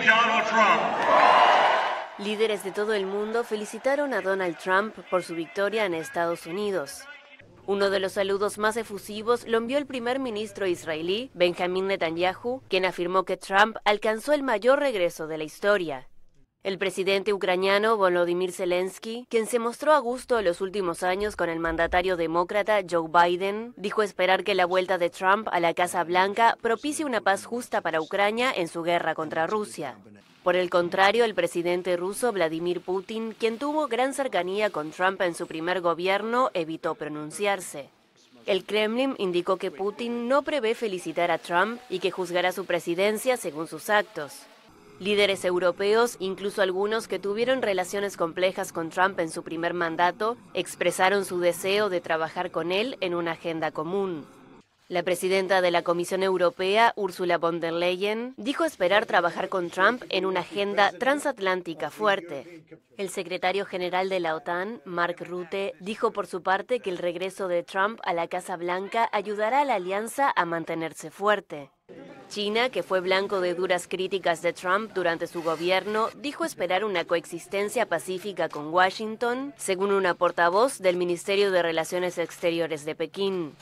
Donald Trump. Líderes de todo el mundo felicitaron a Donald Trump por su victoria en Estados Unidos. Uno de los saludos más efusivos lo envió el primer ministro israelí, Benjamin Netanyahu, quien afirmó que Trump alcanzó el mayor regreso de la historia. El presidente ucraniano Volodymyr Zelensky, quien se mostró a gusto en los últimos años con el mandatario demócrata Joe Biden, dijo esperar que la vuelta de Trump a la Casa Blanca propicie una paz justa para Ucrania en su guerra contra Rusia. Por el contrario, el presidente ruso Vladimir Putin, quien tuvo gran cercanía con Trump en su primer gobierno, evitó pronunciarse. El Kremlin indicó que Putin no prevé felicitar a Trump y que juzgará su presidencia según sus actos. Líderes europeos, incluso algunos que tuvieron relaciones complejas con Trump en su primer mandato, expresaron su deseo de trabajar con él en una agenda común. La presidenta de la Comisión Europea, Ursula von der Leyen, dijo esperar trabajar con Trump en una agenda transatlántica fuerte. El secretario general de la OTAN, Mark Rutte, dijo por su parte que el regreso de Trump a la Casa Blanca ayudará a la alianza a mantenerse fuerte. China, que fue blanco de duras críticas de Trump durante su gobierno, dijo esperar una coexistencia pacífica con Washington, según una portavoz del Ministerio de Relaciones Exteriores de Pekín.